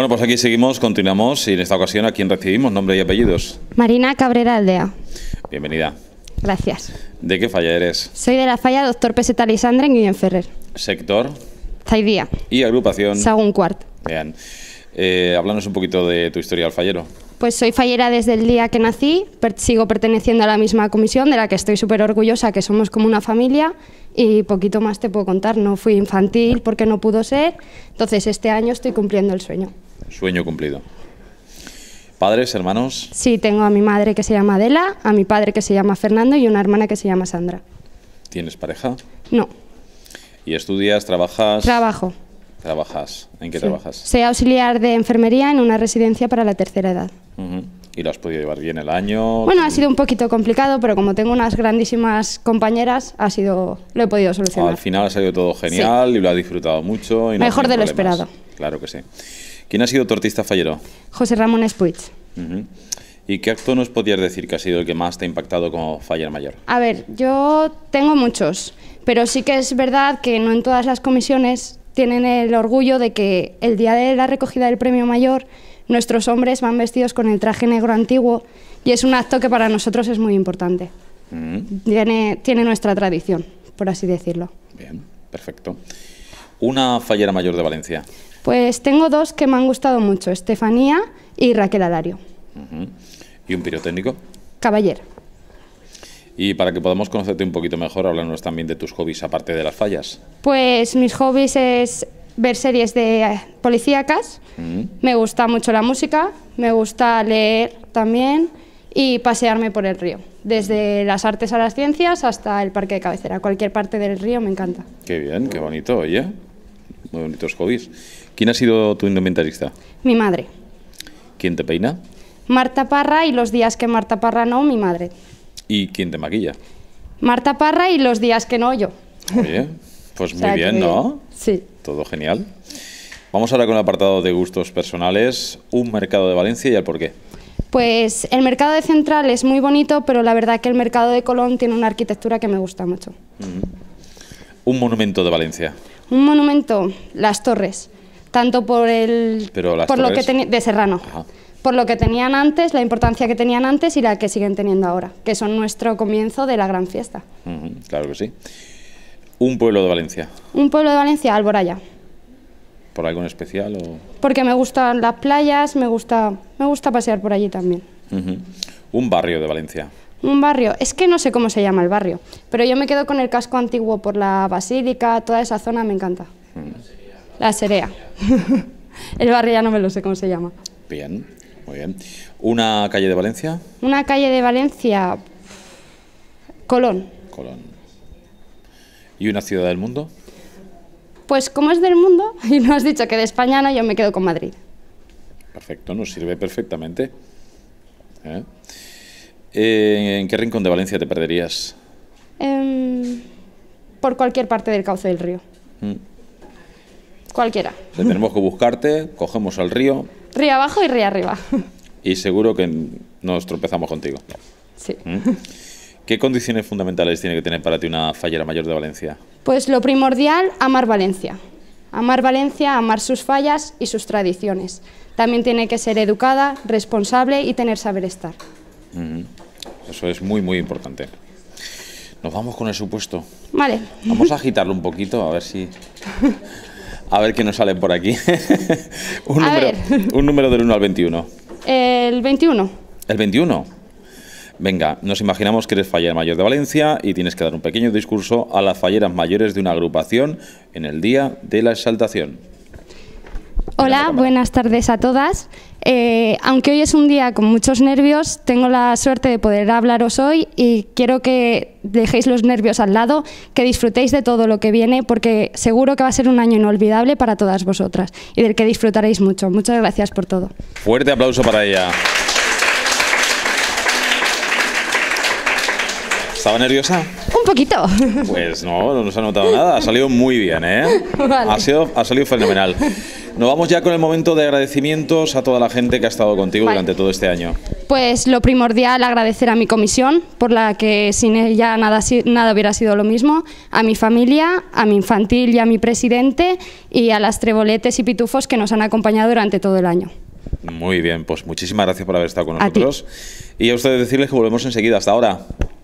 Bueno, pues aquí seguimos, continuamos y en esta ocasión a quién recibimos nombre y apellidos. Marina Cabrera Aldea. Bienvenida. Gracias. ¿De qué falla eres? Soy de la falla Doctor Peseta y en Guillén Ferrer. Sector. Zaidía. Y agrupación. Sagún Cuart. Vean. Eh, un poquito de tu historia al fallero. Pues soy fallera desde el día que nací, sigo perteneciendo a la misma comisión de la que estoy súper orgullosa, que somos como una familia y poquito más te puedo contar. No fui infantil porque no pudo ser, entonces este año estoy cumpliendo el sueño. Sueño cumplido. ¿Padres, hermanos? Sí, tengo a mi madre que se llama Adela, a mi padre que se llama Fernando y una hermana que se llama Sandra. ¿Tienes pareja? No. ¿Y estudias, trabajas? Trabajo. ¿Trabajas? ¿En qué trabajas? Soy auxiliar de enfermería en una residencia para la tercera edad. ¿Y lo has podido llevar bien el año? Bueno, ha sido un poquito complicado, pero como tengo unas grandísimas compañeras, ha sido, lo he podido solucionar. Al final ha salido todo genial y lo ha disfrutado mucho. Y Mejor de lo esperado. Claro que sí. ¿Quién ha sido tortista fallero? José Ramón Espuit. ¿Y qué acto nos podías decir que ha sido el que más te ha impactado como fallera mayor? A ver, yo tengo muchos, pero sí que es verdad que no en todas las comisiones tienen el orgullo de que el día de la recogida del premio mayor nuestros hombres van vestidos con el traje negro antiguo y es un acto que para nosotros es muy importante. tiene nuestra tradición, por así decirlo. Bien, perfecto. Una fallera mayor de Valencia. Pues tengo dos que me han gustado mucho, Estefanía y Raquel Alario. ¿Y un pirotécnico? Caballero. Y para que podamos conocerte un poquito mejor, háblanos también de tus hobbies, aparte de las fallas. Pues mis hobbies es ver series de eh, policíacas, me gusta mucho la música, me gusta leer también y pasearme por el río, desde las artes a las ciencias hasta el parque de cabecera, cualquier parte del río me encanta. Qué bien, qué bonito, oye. Muy bonitos hobbies. ¿Quién ha sido tu indumentarista? Mi madre. ¿Quién te peina? Marta Parra y los días que Marta Parra no, mi madre. ¿Y quién te maquilla? Marta Parra y los días que no, yo. Pues muy bien. pues muy bien, ¿no? Sí. Todo genial. Vamos ahora con el apartado de gustos personales, un mercado de Valencia y el por qué. Pues el mercado de Central es muy bonito, pero la verdad es que el mercado de Colón tiene una arquitectura que me gusta mucho. Un monumento de Valencia un monumento, las torres, tanto por, el, por lo que de Serrano. Por lo que tenían antes, la importancia que tenían antes y la que siguen teniendo ahora, que son nuestro comienzo de la gran fiesta. claro que sí. Un pueblo de Valencia. Un pueblo de Valencia, Alboraya. ¿Por algo en especial? Porque me gustan las playas, me gusta, me gusta pasear por allí también. Un barrio de Valencia. Un barrio, es que no sé cómo se llama el barrio, pero yo me quedo con el casco antiguo por la basílica, toda esa zona me encanta. Mm. La Serea. el barrio ya no me lo sé cómo se llama. Bien, muy bien. ¿Una calle de Valencia? Una calle de Valencia, Colón. Colón. ¿Y una ciudad del mundo? Pues como es del mundo y no has dicho que de España yo me quedo con Madrid. Perfecto, nos sirve perfectamente. ¿Eh? Eh, ¿En qué rincón de Valencia te perderías? Em, por cualquier parte del cauce del río. Mm. Cualquiera. tenemos que buscarte, cogemos al río. Río abajo y río arriba. Y seguro que nos tropezamos contigo. Sí. Mm. ¿Qué condiciones fundamentales tiene que tener para ti una fallera mayor de Valencia? Pues lo primordial, amar Valencia. Amar Valencia, amar sus fallas y sus tradiciones. También tiene que ser educada, responsable y tener saber estar. Eso es muy, muy importante. Nos vamos con el supuesto. Vale. Vamos a agitarlo un poquito, a ver si. A ver qué nos sale por aquí. un, número, un número del 1 al 21. El 21. ¿El 21? Venga, nos imaginamos que eres fallera mayor de Valencia y tienes que dar un pequeño discurso a las falleras mayores de una agrupación en el día de la exaltación. Hola, buenas tardes a todas. Eh, aunque hoy es un día con muchos nervios, tengo la suerte de poder hablaros hoy y quiero que dejéis los nervios al lado, que disfrutéis de todo lo que viene, porque seguro que va a ser un año inolvidable para todas vosotras y del que disfrutaréis mucho. Muchas gracias por todo. Fuerte aplauso para ella. ¿Estaba nerviosa? Un poquito. Pues no, no se ha notado nada. Ha salido muy bien, ¿eh? ha salido fenomenal. Nos vamos ya con el momento de agradecimientos a toda la gente que ha estado contigo durante todo este año. Pues lo primordial, agradecer a mi comisión, por la que sin ella nada, nada hubiera sido lo mismo, a mi familia, a mi infantil y a mi presidente, y a las treboletes y pitufos que nos han acompañado durante todo el año. Muy bien, pues muchísimas gracias por haber estado con nosotros. y a ustedes decirles que volvemos enseguida. Hasta ahora.